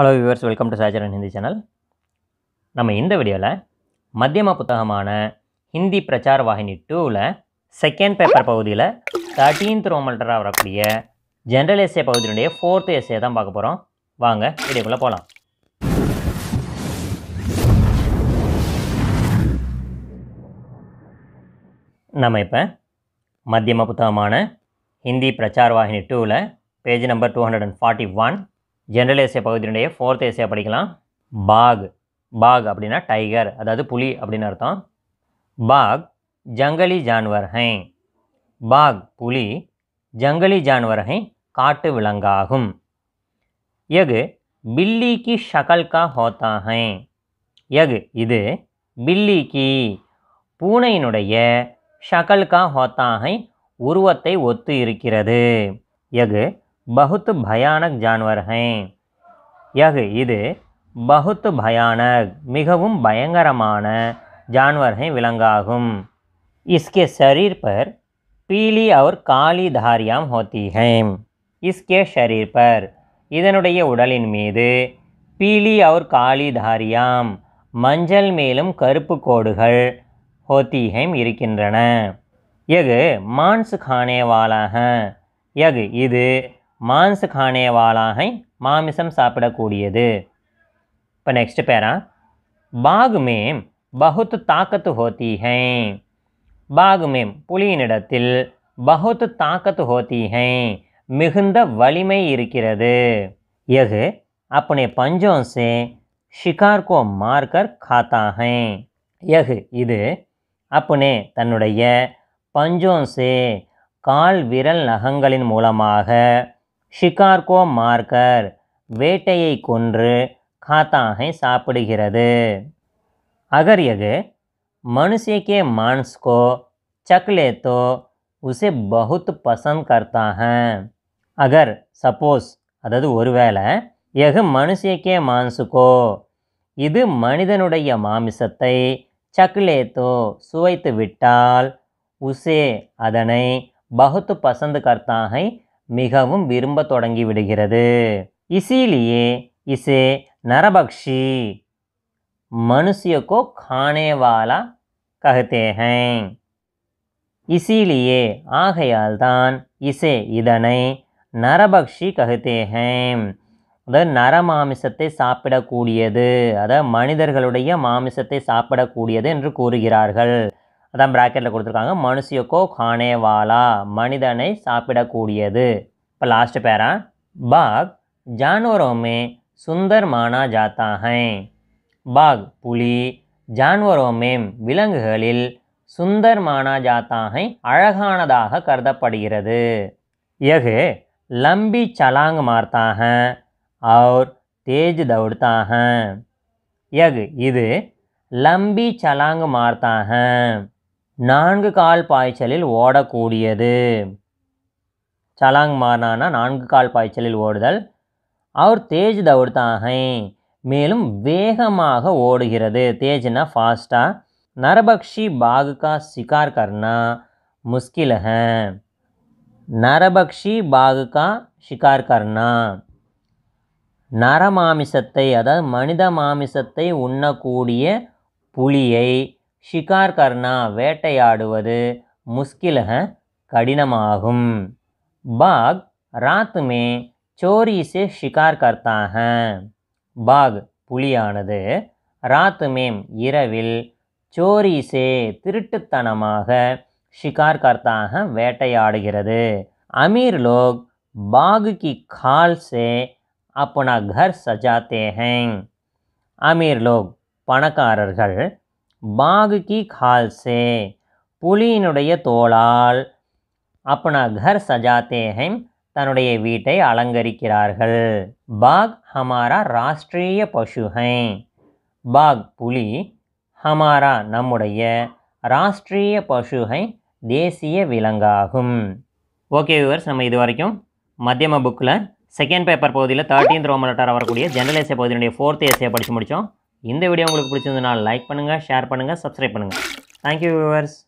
hello viewers welcome to சாஜரன் Hindi channel நம்ம இந்த வீடியோவில் மத்தியம புத்தகமான ஹிந்தி பிரச்சார வாகினி டூவில் செகண்ட் பேப்பர் பகுதியில் தேர்ட்டீன்த் ரோமல்டராக வரக்கூடிய ஜென்ரல் எஸ்ஏ பகுதியினுடைய ஃபோர்த்து எஸ்ஏ தான் பார்க்க போகிறோம் வாங்க வீடியோக்குள்ளே போகலாம் நம்ம இப்போ மத்தியம புத்தகமான ஹிந்தி பிரச்சார வாகினி டூவில் page number two hundred and forty one general essay பகுதியினுடைய ஃபோர்த் ஏசியா படிக்கலாம் பாக் பாக் அப்படின்னா டைகர் அதாவது புலி அப்படின்னு அர்த்தம் பாக் ஜங்கலி ஜான்வர் ஹை பாக் புலி ஜங்கலி ஜான்வர் ஹை காட்டு விலங்காகும் எகு பில்லிக்கு ஷகல்கா ஹோத்தா ஹை எகு இது பில்லிக்கு பூனையினுடைய ஷகல்கா ஹோத்தாகை உருவத்தை ஒத்து இருக்கிறது எகு பகுத்து பயானக் ஜான்வர் ஹை யகு இது பகுத் பயானக் மிகவும் பயங்கரமான जानवर விலங்காகும் இஸ்கே इसके பர் பீலி அவர் காளி தாரியாம் ஹோத்திகைம் இஸ்கே इसके பர் இதனுடைய உடலின் மீது பீலி அவர் காளி தாரியாம் மஞ்சள் மேலும் கருப்பு கோடுகள் ஹோத்திகைம் இருக்கின்றன எகு மான்ஸ் காணேவாலாக எகு இது மான்ஸ் காணேவாலாக மாமிசம் சாப்பிடக்கூடியது இப்போ நெக்ஸ்ட் பேரா பாகுமேம் பகுத்து தாக்கத்து ஹோத்தி ஹை பாகுமேம் புலியினிடத்தில் பகுத்து தாக்கத்து ஹோத்தி மிகுந்த வலிமை இருக்கிறது எது அப்பனே பஞ்சோன்சே से மார்கர் को मारकर இது அப்பனே தன்னுடைய பஞ்சோன்சே கால் விரல் நகங்களின் மூலமாக ஷிகார்கோ மார்க்கர் வேட்டையை கொன்று காத்தாகை சாப்பிடுகிறது அகர் எகு मनुष्य के मांस को चकले तो उसे அகர் சப்போஸ் அதாவது ஒருவேளை எகு மனுஷியக்கே மான்ஸுக்கோ இது மனிதனுடைய மாமிசத்தை சக்லேத்தோ சுவைத்து விட்டால் உசே அதனை பகுத்து பசந்து கர்த்தாகை மிகவும் விரும்ப தொடங்கிவிடுகிறது இசிலியே இசே நரபக்ஷி மனுஷியக்கோ காணேவாலா ககத்தேகை இசிலியே ஆகையால்தான் இசே இதனை நரபக்ஷி ககத்தேகன் அதாவது நர மாமிசத்தை சாப்பிடக்கூடியது அதாவது மனிதர்களுடைய மாமிசத்தை சாப்பிடக்கூடியது என்று கூறுகிறார்கள் அதான் ப்ராக்கெட்டில் கொடுத்துருக்காங்க மனுஷியக்கோ கானேவாலா மனிதனை சாப்பிடக்கூடியது இப்போ லாஸ்ட்டு பேரா பாக் ஜான்வரோமே சுந்தர் மானா ஜாத்தாஹேன் பாக் புலி ஜான்வரோமே விலங்குகளில் சுந்தர் மானா ஜாத்தாஹை அழகானதாக கருதப்படுகிறது எகு லம்பி சலாங் மார்த்தாக அவர் தேஜ் தௌடுத்தாக எகு இது லம்பி சலாங் மார்த்தாக நான்கு கால் பாய்ச்சலில் ஓடக்கூடியது சலாங் மாறானா நான்கு கால் பாய்ச்சலில் ஓடுதல் அவர் தேஜ் தவுர்தாகை மேலும் வேகமாக ஓடுகிறது தேஜ்னா ஃபாஸ்ட்டாக நரபக்ஷி பாகுகா சிகார் கர்னா முஸ்கிலக நரபக்ஷி பாகுகா ஷிகார் கர்னா நர மாமிசத்தை அதாவது மனித மாமிசத்தை உண்ணக்கூடிய புலியை ஷிகார் கர்னா வேட்டையாடுவது முஸ்கிலக கடினமாகும் பாக் ராத்துமே में ஷிகார் கர்த்தாக பாக் புலியானது ராத்துமே இரவில் சோரிசே திருட்டுத்தனமாக ஷிகார் கர்த்தாக வேட்டையாடுகிறது அமீர் லோக் பாக் கி கால் சே அப்பனா கர் சஜாத்தே ஹேங் அமீர் லோக் பணக்காரர்கள் बाघ கி கால்சே புலியினுடைய தோளால் अपना घर सजाते தன்னுடைய வீட்டை அலங்கரிக்கிறார்கள் பாக் ஹமாரா ராஷ்ட்ரிய பசு பாக் புலி ஹமாரா நம்முடைய ராஷ்ட்ரிய பசு தேசிய விலங்காகும் ஓகே வியூவர்ஸ் நம்ம இது வரைக்கும் மத்தியம புக்கில் செகண்ட் பேப்பர் பகுதியில் தேர்ட்டீன்த் ரோமலட்டார் வரக்கூடிய ஜெனரல் எஸ்ஏ பகுதியினுடைய ஃபோர்த் ஏசியை படித்து முடித்தோம் இந்த வீடியோ உங்களுக்கு பிடிச்சிருந்ததுனால் லைக் பண்ணுங்கள் ஷேர் பண்ணுங்கள் சப்ஸ்கிரைப் பண்ணுங்கள் தேங்க்யூ வியூவர்ஸ்